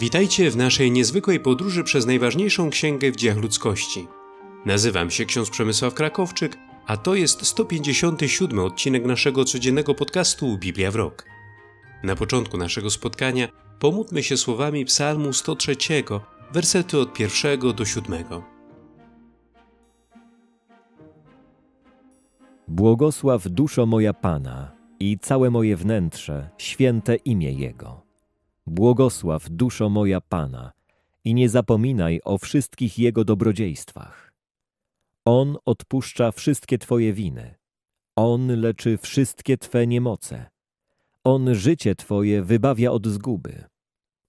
Witajcie w naszej niezwykłej podróży przez najważniejszą księgę w dziejach ludzkości. Nazywam się ksiądz Przemysław Krakowczyk, a to jest 157 odcinek naszego codziennego podcastu Biblia w Rok. Na początku naszego spotkania pomódlmy się słowami Psalmu 103, wersety od pierwszego do siódmego. Błogosław duszo moja Pana i całe moje wnętrze, święte imię Jego Błogosław, duszo moja Pana, i nie zapominaj o wszystkich Jego dobrodziejstwach. On odpuszcza wszystkie Twoje winy. On leczy wszystkie Twe niemoce. On życie Twoje wybawia od zguby.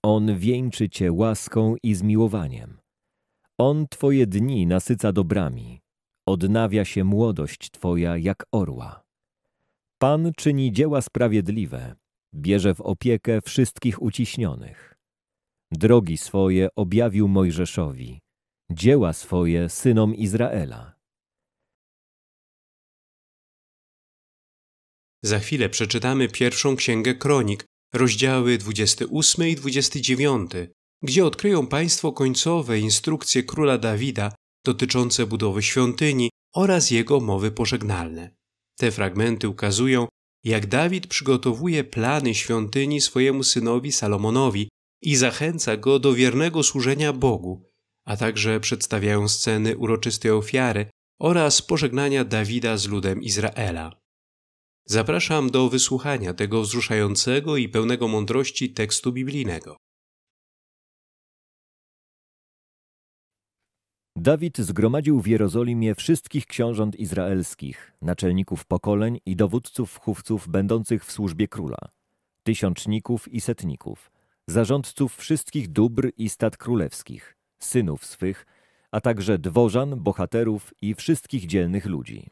On wieńczy Cię łaską i zmiłowaniem. On Twoje dni nasyca dobrami. Odnawia się młodość Twoja jak orła. Pan czyni dzieła sprawiedliwe bierze w opiekę wszystkich uciśnionych. Drogi swoje objawił Mojżeszowi, dzieła swoje synom Izraela. Za chwilę przeczytamy pierwszą księgę kronik, rozdziały 28 i 29, gdzie odkryją Państwo końcowe instrukcje króla Dawida dotyczące budowy świątyni oraz jego mowy pożegnalne. Te fragmenty ukazują, jak Dawid przygotowuje plany świątyni swojemu synowi Salomonowi i zachęca go do wiernego służenia Bogu, a także przedstawiają sceny uroczystej ofiary oraz pożegnania Dawida z ludem Izraela. Zapraszam do wysłuchania tego wzruszającego i pełnego mądrości tekstu biblijnego. Dawid zgromadził w Jerozolimie wszystkich książąt izraelskich, naczelników pokoleń i dowódców chówców będących w służbie króla, tysiączników i setników, zarządców wszystkich dóbr i stad królewskich, synów swych, a także dworzan, bohaterów i wszystkich dzielnych ludzi.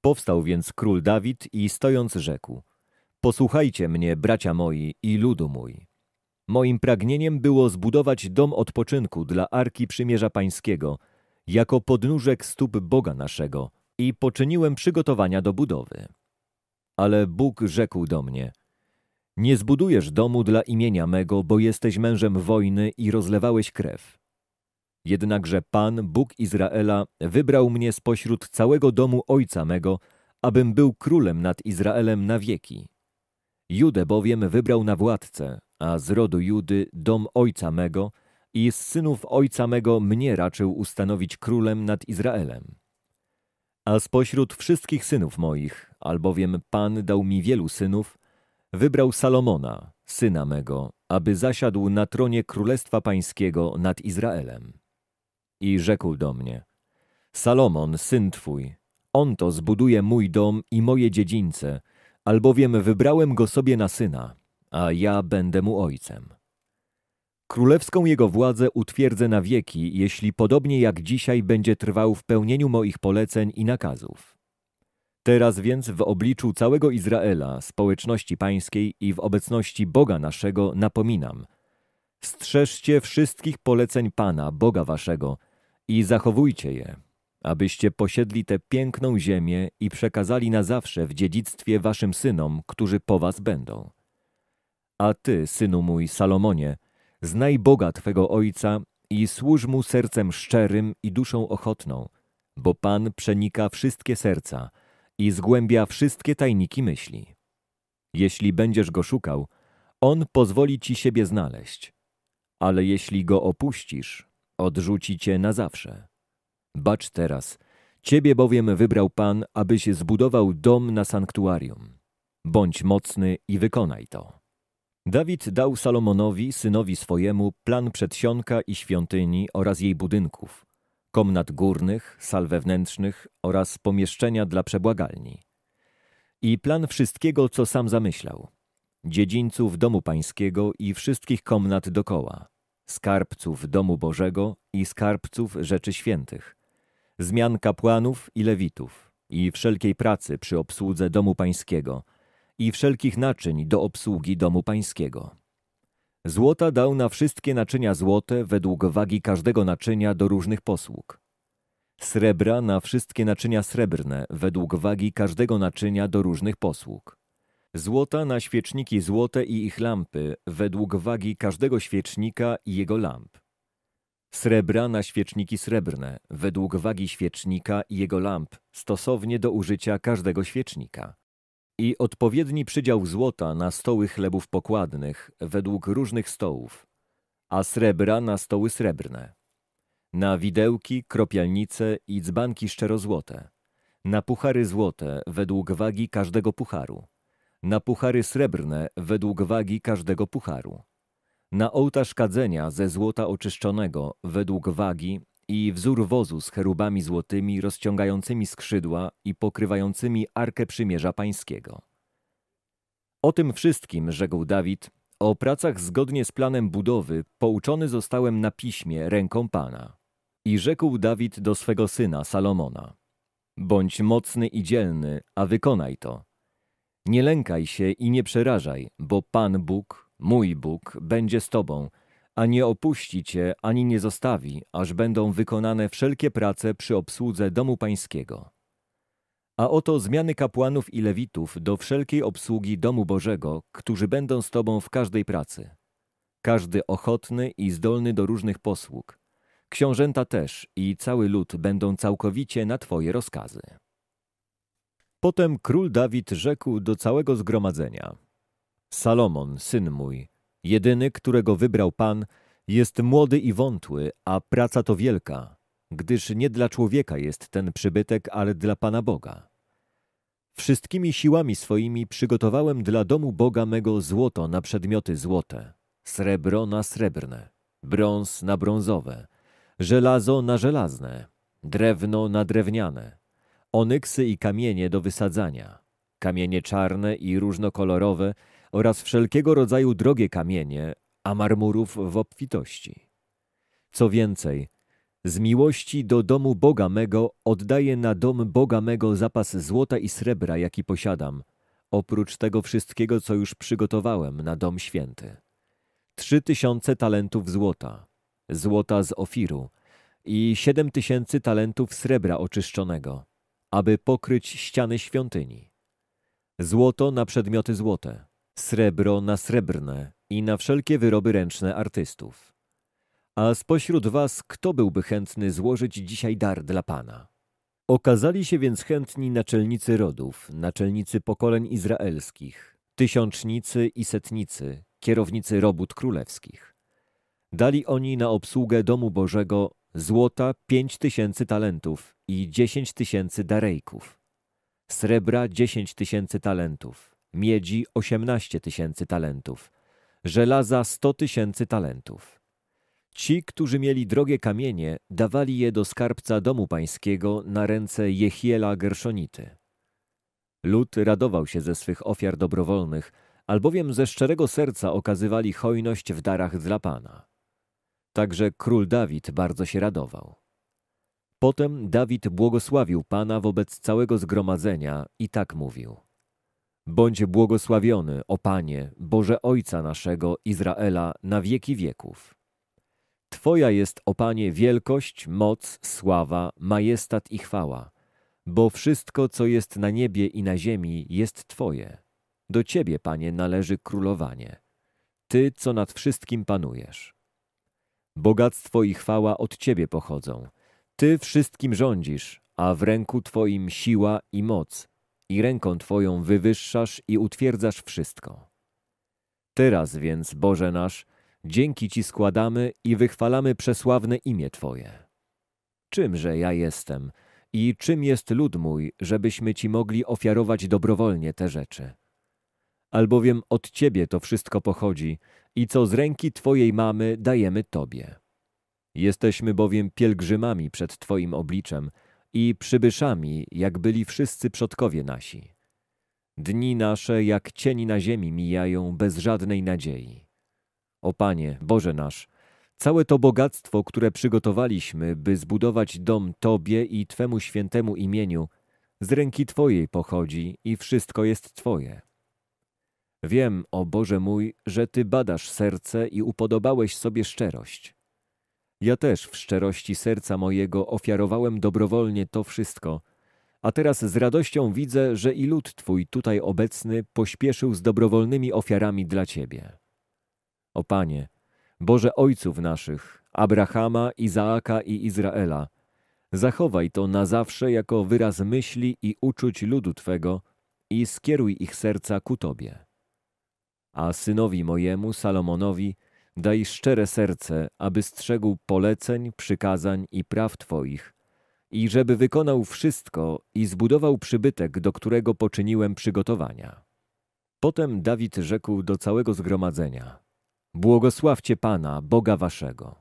Powstał więc król Dawid i stojąc rzekł: Posłuchajcie mnie, bracia moi i ludu mój. Moim pragnieniem było zbudować dom odpoczynku dla Arki Przymierza Pańskiego – jako podnóżek stóp Boga naszego i poczyniłem przygotowania do budowy. Ale Bóg rzekł do mnie, nie zbudujesz domu dla imienia mego, bo jesteś mężem wojny i rozlewałeś krew. Jednakże Pan, Bóg Izraela, wybrał mnie spośród całego domu ojca mego, abym był królem nad Izraelem na wieki. Judę bowiem wybrał na władcę, a z rodu Judy dom ojca mego – i z synów ojca mego mnie raczył ustanowić królem nad Izraelem. A spośród wszystkich synów moich, albowiem Pan dał mi wielu synów, wybrał Salomona, syna mego, aby zasiadł na tronie Królestwa Pańskiego nad Izraelem. I rzekł do mnie, Salomon, syn Twój, on to zbuduje mój dom i moje dziedzińce, albowiem wybrałem go sobie na syna, a ja będę mu ojcem. Królewską jego władzę utwierdzę na wieki, jeśli podobnie jak dzisiaj będzie trwał w pełnieniu moich poleceń i nakazów. Teraz więc w obliczu całego Izraela, społeczności pańskiej i w obecności Boga naszego napominam. Strzeżcie wszystkich poleceń Pana, Boga waszego i zachowujcie je, abyście posiedli tę piękną ziemię i przekazali na zawsze w dziedzictwie waszym synom, którzy po was będą. A ty, synu mój Salomonie, Znaj Boga Twego Ojca i służ Mu sercem szczerym i duszą ochotną, bo Pan przenika wszystkie serca i zgłębia wszystkie tajniki myśli. Jeśli będziesz Go szukał, On pozwoli Ci siebie znaleźć, ale jeśli Go opuścisz, odrzuci Cię na zawsze. Bacz teraz, Ciebie bowiem wybrał Pan, abyś zbudował dom na sanktuarium. Bądź mocny i wykonaj to. Dawid dał Salomonowi, synowi swojemu, plan przedsionka i świątyni oraz jej budynków, komnat górnych, sal wewnętrznych oraz pomieszczenia dla przebłagalni. I plan wszystkiego, co sam zamyślał. Dziedzińców domu pańskiego i wszystkich komnat dokoła, skarbców domu Bożego i skarbców rzeczy świętych, zmian kapłanów i lewitów i wszelkiej pracy przy obsłudze domu pańskiego – i wszelkich naczyń do obsługi domu pańskiego. Złota dał na wszystkie naczynia złote według wagi każdego naczynia do różnych posług. Srebra na wszystkie naczynia srebrne według wagi każdego naczynia do różnych posług. Złota na świeczniki złote i ich lampy według wagi każdego świecznika i jego lamp. Srebra na świeczniki srebrne według wagi świecznika i jego lamp stosownie do użycia każdego świecznika i odpowiedni przydział złota na stoły chlebów pokładnych według różnych stołów, a srebra na stoły srebrne, na widełki, kropielnice i dzbanki szczerozłote, na puchary złote według wagi każdego pucharu, na puchary srebrne według wagi każdego pucharu, na ołtarz kadzenia ze złota oczyszczonego według wagi i wzór wozu z cherubami złotymi rozciągającymi skrzydła i pokrywającymi Arkę Przymierza Pańskiego. O tym wszystkim, rzekł Dawid, o pracach zgodnie z planem budowy pouczony zostałem na piśmie ręką Pana. I rzekł Dawid do swego syna Salomona, bądź mocny i dzielny, a wykonaj to. Nie lękaj się i nie przerażaj, bo Pan Bóg, mój Bóg, będzie z Tobą, a nie opuści Cię, ani nie zostawi, aż będą wykonane wszelkie prace przy obsłudze domu pańskiego. A oto zmiany kapłanów i lewitów do wszelkiej obsługi domu Bożego, którzy będą z Tobą w każdej pracy. Każdy ochotny i zdolny do różnych posług. Książęta też i cały lud będą całkowicie na Twoje rozkazy. Potem król Dawid rzekł do całego zgromadzenia. Salomon, syn mój, Jedyny, którego wybrał Pan, jest młody i wątły, a praca to wielka, gdyż nie dla człowieka jest ten przybytek, ale dla Pana Boga. Wszystkimi siłami swoimi przygotowałem dla domu Boga mego złoto na przedmioty złote, srebro na srebrne, brąz na brązowe, żelazo na żelazne, drewno na drewniane, onyksy i kamienie do wysadzania, kamienie czarne i różnokolorowe, oraz wszelkiego rodzaju drogie kamienie, a marmurów w obfitości. Co więcej, z miłości do domu Boga mego oddaję na dom Boga mego zapas złota i srebra, jaki posiadam, oprócz tego wszystkiego, co już przygotowałem na dom święty. Trzy tysiące talentów złota, złota z ofiru i siedem tysięcy talentów srebra oczyszczonego, aby pokryć ściany świątyni. Złoto na przedmioty złote, srebro na srebrne i na wszelkie wyroby ręczne artystów. A spośród was kto byłby chętny złożyć dzisiaj dar dla Pana? Okazali się więc chętni naczelnicy rodów, naczelnicy pokoleń izraelskich, tysiącznicy i setnicy, kierownicy robót królewskich. Dali oni na obsługę domu Bożego złota pięć tysięcy talentów i dziesięć tysięcy darejków, srebra dziesięć tysięcy talentów, miedzi 18 tysięcy talentów, żelaza 100 tysięcy talentów. Ci, którzy mieli drogie kamienie, dawali je do skarbca domu pańskiego na ręce Jehiela Gerszonity. Lud radował się ze swych ofiar dobrowolnych, albowiem ze szczerego serca okazywali hojność w darach dla Pana. Także król Dawid bardzo się radował. Potem Dawid błogosławił Pana wobec całego zgromadzenia i tak mówił – Bądź błogosławiony, o Panie, Boże Ojca naszego Izraela na wieki wieków. Twoja jest, o Panie, wielkość, moc, sława, majestat i chwała, bo wszystko, co jest na niebie i na ziemi, jest Twoje. Do Ciebie, Panie, należy królowanie. Ty, co nad wszystkim panujesz. Bogactwo i chwała od Ciebie pochodzą. Ty wszystkim rządzisz, a w ręku Twoim siła i moc, i ręką Twoją wywyższasz i utwierdzasz wszystko. Teraz więc, Boże nasz, dzięki Ci składamy i wychwalamy przesławne imię Twoje. Czymże ja jestem i czym jest lud mój, żebyśmy Ci mogli ofiarować dobrowolnie te rzeczy? Albowiem od Ciebie to wszystko pochodzi i co z ręki Twojej mamy dajemy Tobie. Jesteśmy bowiem pielgrzymami przed Twoim obliczem, i przybyszami, jak byli wszyscy przodkowie nasi. Dni nasze jak cieni na ziemi mijają bez żadnej nadziei. O Panie, Boże nasz, całe to bogactwo, które przygotowaliśmy, by zbudować dom Tobie i Twemu świętemu imieniu, z ręki Twojej pochodzi i wszystko jest Twoje. Wiem, o Boże mój, że Ty badasz serce i upodobałeś sobie szczerość. Ja też w szczerości serca mojego ofiarowałem dobrowolnie to wszystko, a teraz z radością widzę, że i lud Twój tutaj obecny pośpieszył z dobrowolnymi ofiarami dla Ciebie. O Panie, Boże Ojców naszych, Abrahama, Izaaka i Izraela, zachowaj to na zawsze jako wyraz myśli i uczuć ludu Twego i skieruj ich serca ku Tobie. A synowi mojemu, Salomonowi, Daj szczere serce, aby strzegł poleceń, przykazań i praw Twoich, i żeby wykonał wszystko i zbudował przybytek, do którego poczyniłem przygotowania. Potem Dawid rzekł do całego zgromadzenia: Błogosławcie Pana, Boga Waszego.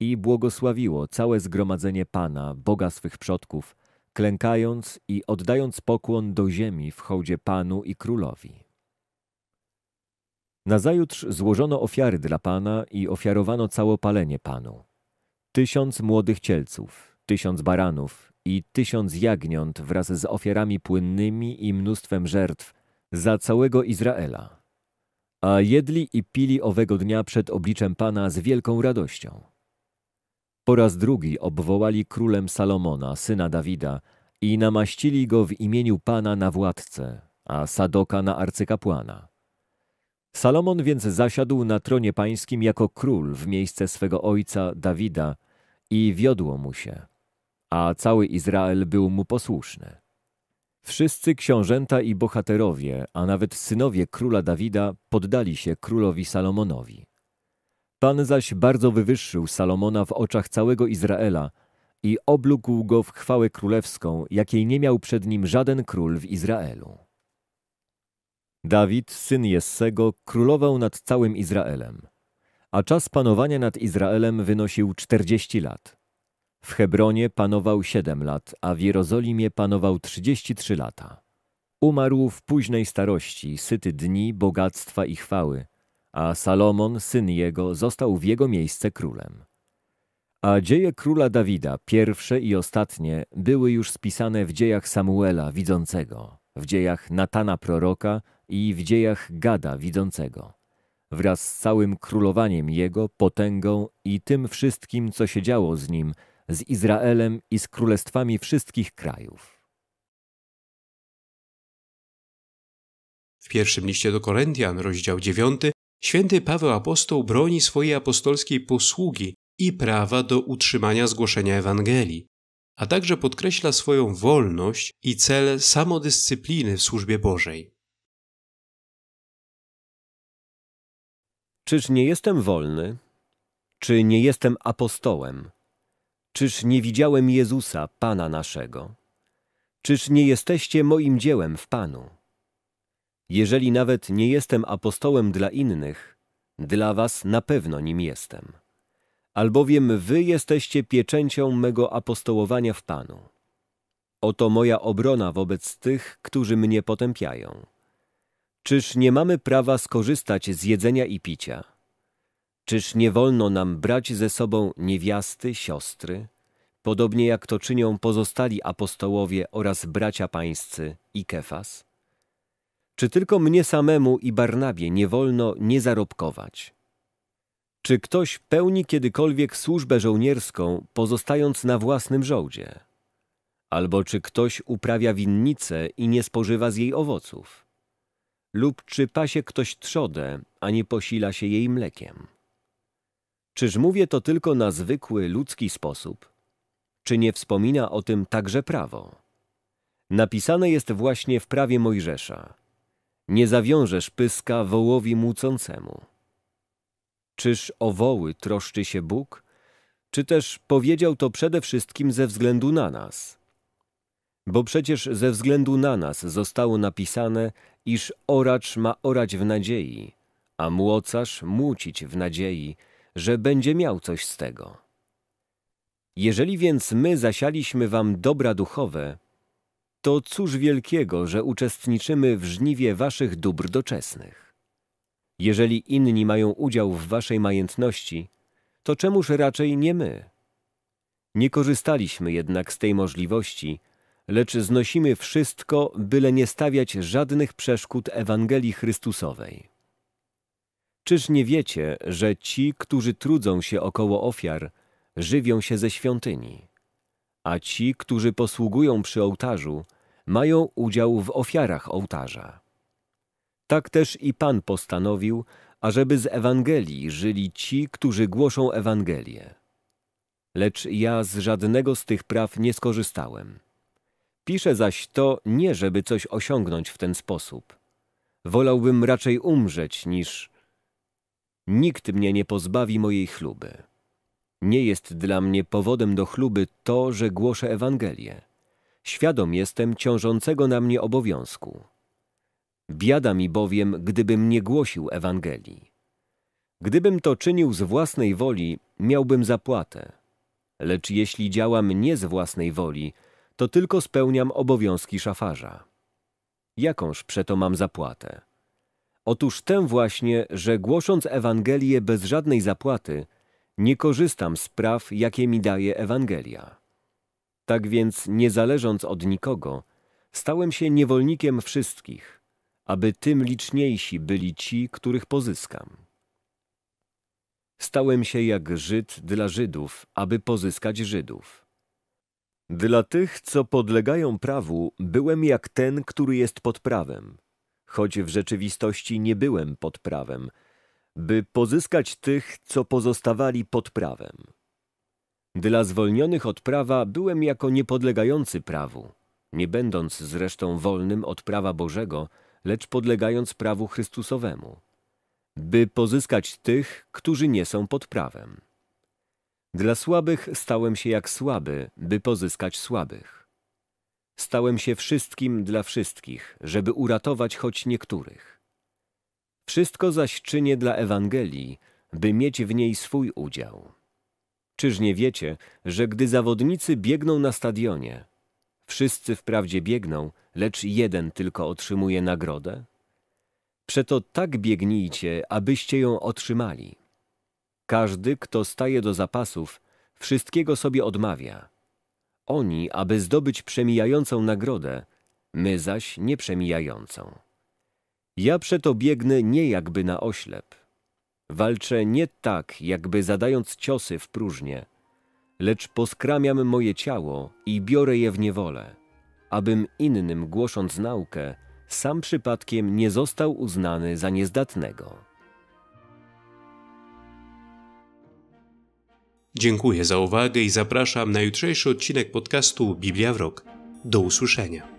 I błogosławiło całe zgromadzenie Pana, Boga swych przodków, klękając i oddając pokłon do ziemi w hołdzie Panu i Królowi. Nazajutrz złożono ofiary dla Pana i ofiarowano całopalenie Panu. Tysiąc młodych cielców, tysiąc baranów i tysiąc jagniąt wraz z ofiarami płynnymi i mnóstwem żertw za całego Izraela. A jedli i pili owego dnia przed obliczem Pana z wielką radością. Po raz drugi obwołali królem Salomona, syna Dawida, i namaścili go w imieniu Pana na władcę, a Sadoka na arcykapłana. Salomon więc zasiadł na tronie pańskim jako król w miejsce swego ojca Dawida i wiodło mu się, a cały Izrael był mu posłuszny. Wszyscy książęta i bohaterowie, a nawet synowie króla Dawida poddali się królowi Salomonowi. Pan zaś bardzo wywyższył Salomona w oczach całego Izraela i oblógł go w chwałę królewską, jakiej nie miał przed nim żaden król w Izraelu. Dawid, syn Jessego, królował nad całym Izraelem, a czas panowania nad Izraelem wynosił 40 lat. W Hebronie panował 7 lat, a w Jerozolimie panował 33 lata. Umarł w późnej starości, syty dni, bogactwa i chwały, a Salomon, syn jego, został w jego miejsce królem. A dzieje króla Dawida, pierwsze i ostatnie, były już spisane w dziejach Samuela, widzącego w dziejach Natana proroka i w dziejach Gada widzącego. Wraz z całym królowaniem jego, potęgą i tym wszystkim, co się działo z nim, z Izraelem i z królestwami wszystkich krajów. W pierwszym liście do Koryntian, rozdział 9, święty Paweł apostoł broni swojej apostolskiej posługi i prawa do utrzymania zgłoszenia Ewangelii a także podkreśla swoją wolność i cel samodyscypliny w służbie Bożej. Czyż nie jestem wolny? Czy nie jestem apostołem? Czyż nie widziałem Jezusa, Pana naszego? Czyż nie jesteście moim dziełem w Panu? Jeżeli nawet nie jestem apostołem dla innych, dla was na pewno nim jestem albowiem wy jesteście pieczęcią mego apostołowania w Panu. Oto moja obrona wobec tych, którzy mnie potępiają. Czyż nie mamy prawa skorzystać z jedzenia i picia? Czyż nie wolno nam brać ze sobą niewiasty, siostry, podobnie jak to czynią pozostali apostołowie oraz bracia pańscy i Kefas? Czy tylko mnie samemu i Barnabie nie wolno nie zarobkować? Czy ktoś pełni kiedykolwiek służbę żołnierską, pozostając na własnym żołdzie? Albo czy ktoś uprawia winnicę i nie spożywa z jej owoców? Lub czy pasie ktoś trzodę, a nie posila się jej mlekiem? Czyż mówię to tylko na zwykły ludzki sposób? Czy nie wspomina o tym także prawo? Napisane jest właśnie w prawie Mojżesza. Nie zawiążesz pyska wołowi młócącemu. Czyż o woły troszczy się Bóg? Czy też powiedział to przede wszystkim ze względu na nas? Bo przecież ze względu na nas zostało napisane, iż oracz ma orać w nadziei, a młocarz młócić w nadziei, że będzie miał coś z tego. Jeżeli więc my zasialiśmy wam dobra duchowe, to cóż wielkiego, że uczestniczymy w żniwie waszych dóbr doczesnych. Jeżeli inni mają udział w waszej majętności, to czemuż raczej nie my? Nie korzystaliśmy jednak z tej możliwości, lecz znosimy wszystko, byle nie stawiać żadnych przeszkód Ewangelii Chrystusowej. Czyż nie wiecie, że ci, którzy trudzą się około ofiar, żywią się ze świątyni, a ci, którzy posługują przy ołtarzu, mają udział w ofiarach ołtarza. Tak też i Pan postanowił, ażeby z Ewangelii żyli ci, którzy głoszą Ewangelię. Lecz ja z żadnego z tych praw nie skorzystałem. Piszę zaś to nie, żeby coś osiągnąć w ten sposób. Wolałbym raczej umrzeć niż... Nikt mnie nie pozbawi mojej chluby. Nie jest dla mnie powodem do chluby to, że głoszę Ewangelię. Świadom jestem ciążącego na mnie obowiązku. Biada mi bowiem, gdybym nie głosił Ewangelii. Gdybym to czynił z własnej woli, miałbym zapłatę. Lecz jeśli działam nie z własnej woli, to tylko spełniam obowiązki szafarza. Jakąż przeto mam zapłatę? Otóż tę właśnie, że głosząc Ewangelię bez żadnej zapłaty, nie korzystam z praw, jakie mi daje Ewangelia. Tak więc, nie zależąc od nikogo, stałem się niewolnikiem wszystkich, aby tym liczniejsi byli ci, których pozyskam. Stałem się jak Żyd dla Żydów, aby pozyskać Żydów. Dla tych, co podlegają prawu, byłem jak ten, który jest pod prawem, choć w rzeczywistości nie byłem pod prawem, by pozyskać tych, co pozostawali pod prawem. Dla zwolnionych od prawa byłem jako niepodlegający prawu, nie będąc zresztą wolnym od prawa Bożego, lecz podlegając prawu Chrystusowemu, by pozyskać tych, którzy nie są pod prawem. Dla słabych stałem się jak słaby, by pozyskać słabych. Stałem się wszystkim dla wszystkich, żeby uratować choć niektórych. Wszystko zaś czynię dla Ewangelii, by mieć w niej swój udział. Czyż nie wiecie, że gdy zawodnicy biegną na stadionie, Wszyscy wprawdzie biegną, lecz jeden tylko otrzymuje nagrodę? Przeto tak biegnijcie, abyście ją otrzymali. Każdy, kto staje do zapasów, wszystkiego sobie odmawia. Oni, aby zdobyć przemijającą nagrodę, my zaś nieprzemijającą. Ja przeto biegnę nie jakby na oślep. Walczę nie tak, jakby zadając ciosy w próżnię, lecz poskramiam moje ciało i biorę je w niewolę, abym innym głosząc naukę, sam przypadkiem nie został uznany za niezdatnego. Dziękuję za uwagę i zapraszam na jutrzejszy odcinek podcastu Biblia w Rok. Do usłyszenia.